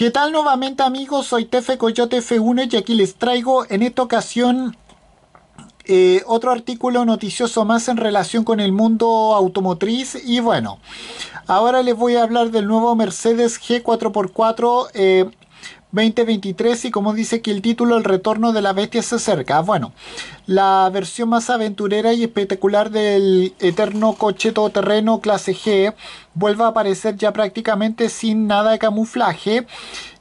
¿Qué tal nuevamente amigos? Soy Tefe Coyote F1 y aquí les traigo en esta ocasión eh, otro artículo noticioso más en relación con el mundo automotriz y bueno, ahora les voy a hablar del nuevo Mercedes G4x4 2023 y como dice que el título El retorno de la bestia se acerca. Ah, bueno, la versión más aventurera y espectacular del eterno coche todoterreno clase G vuelve a aparecer ya prácticamente sin nada de camuflaje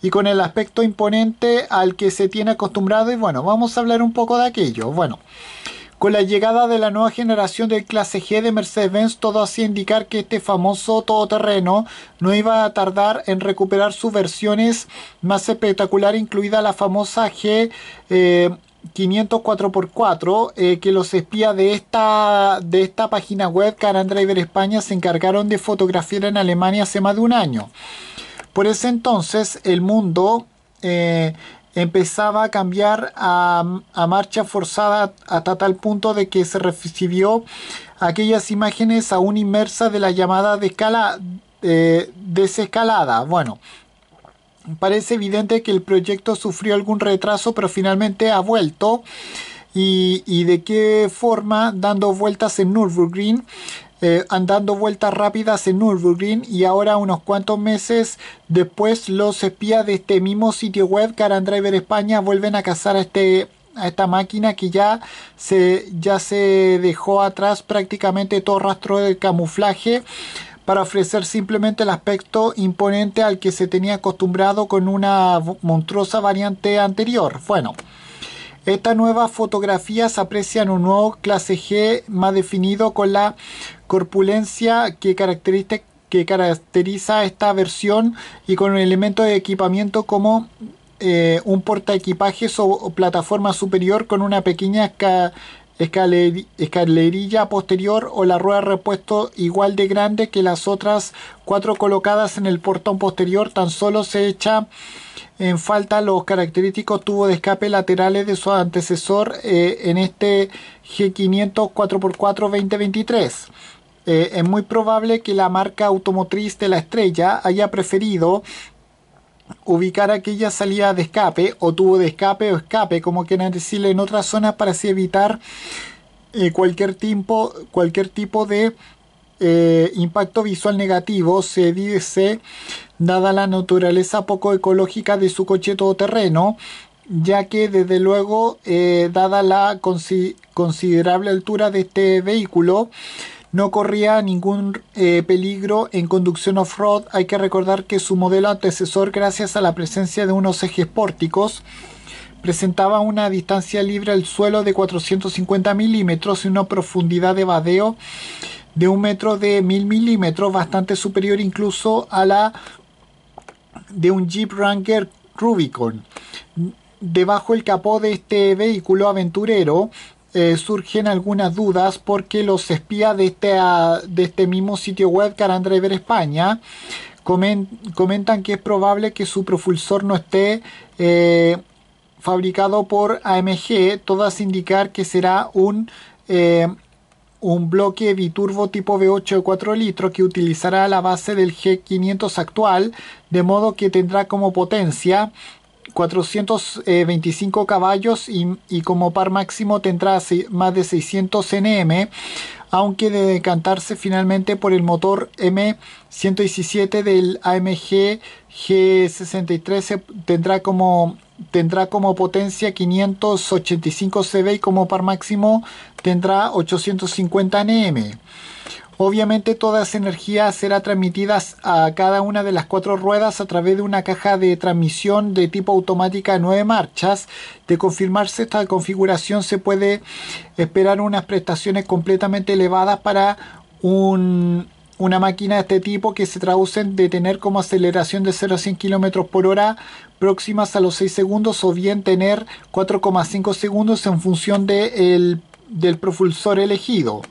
y con el aspecto imponente al que se tiene acostumbrado y bueno, vamos a hablar un poco de aquello. Bueno, con la llegada de la nueva generación del clase G de Mercedes-Benz, todo hacía indicar que este famoso todoterreno no iba a tardar en recuperar sus versiones más espectaculares, incluida la famosa G. 504x4 eh, eh, que los espías de esta, de esta página web Car Driver España se encargaron de fotografiar en Alemania hace más de un año. Por ese entonces el mundo eh, empezaba a cambiar a, marcha forzada hasta tal punto de que se recibió aquellas imágenes aún inmersas de la llamada de desescalada. Bueno, parece evidente que el proyecto sufrió algún retraso, pero finalmente ha vuelto. Y, y, de qué forma dando vueltas en Nürburgring eh, andando vueltas rápidas en Nürburgring y ahora unos cuantos meses después los espías de este mismo sitio web, Carandriver Driver España, vuelven a cazar a este a esta máquina que ya se, ya se dejó atrás prácticamente todo rastro del camuflaje para ofrecer simplemente el aspecto imponente al que se tenía acostumbrado con una monstruosa variante anterior. Bueno, estas nuevas fotografías aprecian un nuevo clase G más definido con la corpulencia que caracteriza, que caracteriza esta versión y con un elemento de equipamiento como eh, un porta o, plataforma superior con una pequeña escalerilla posterior o la rueda de repuesto igual de grande que las otras cuatro colocadas en el portón posterior tan solo se echa en falta los característicos tubos de escape laterales de su antecesor eh, en este G500 4x4 2023 este, es muy probable que la marca automotriz de la estrella haya preferido ubicar aquella salida de escape o tubo de escape o escape, como quieran decirle, en otras zonas para así evitar eh, cualquier, tipo, cualquier tipo de eh, impacto visual negativo, se dice, dada la naturaleza poco ecológica de su coche todoterreno, ya que desde luego, eh, dada la considerable altura de este vehículo, no corría ningún eh, peligro en conducción off-road. Hay que recordar que su modelo antecesor, gracias a la presencia de unos ejes pórticos, presentaba una distancia libre al suelo de 450 milímetros y una profundidad de vadeo de un metro de 1000 milímetros, bastante superior incluso a la de un Jeep Ranger Rubicon. Debajo el capó de este vehículo aventurero eh, surgen algunas dudas porque los espías de este, ah, de este mismo sitio web, Driver España, comentan que es probable que su propulsor no esté eh, fabricado por AMG, todas indicar que será un, eh, un bloque biturbo tipo V8 de 4 litros que utilizará la base del G500 actual, de modo que tendrá como potencia 425 eh, caballos y, como par máximo tendrá más de 600 NM, aunque de decantarse finalmente por el motor M117 del AMG G63 tendrá como tendrá como potencia 585 CV y como par máximo tendrá 850 NM. Obviamente toda esa energía será transmitida a cada una de las cuatro ruedas a través de una caja de transmisión de tipo automática de nueve marchas. De confirmarse esta configuración se puede esperar unas prestaciones completamente elevadas para una máquina de este tipo que se traducen de tener como aceleración de 0 a 100 km por hora próximas a los 6 segundos o bien tener 4,5 segundos en función del propulsor elegido.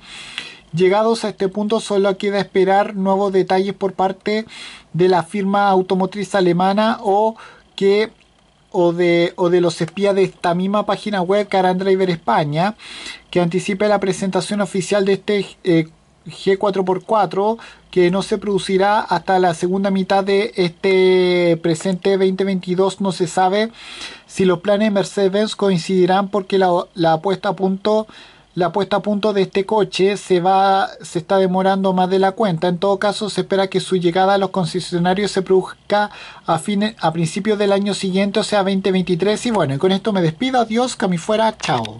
Llegados a este punto solo queda esperar nuevos detalles por parte de la firma automotriz alemana o que o de, o de los espías de esta misma página web Car Driver España que anticipe la presentación oficial de este eh, G4x4 que no se producirá hasta la segunda mitad de este presente 2022. No se sabe si los planes Mercedes coincidirán porque la, la, puesta a punto la puesta a punto de este coche se va se está demorando más de la cuenta. En todo caso, se espera que su llegada a los concesionarios se produzca a fines a principios del año siguiente, o sea, 2023 y bueno, y con esto me despido. Adiós, que fuera, chao.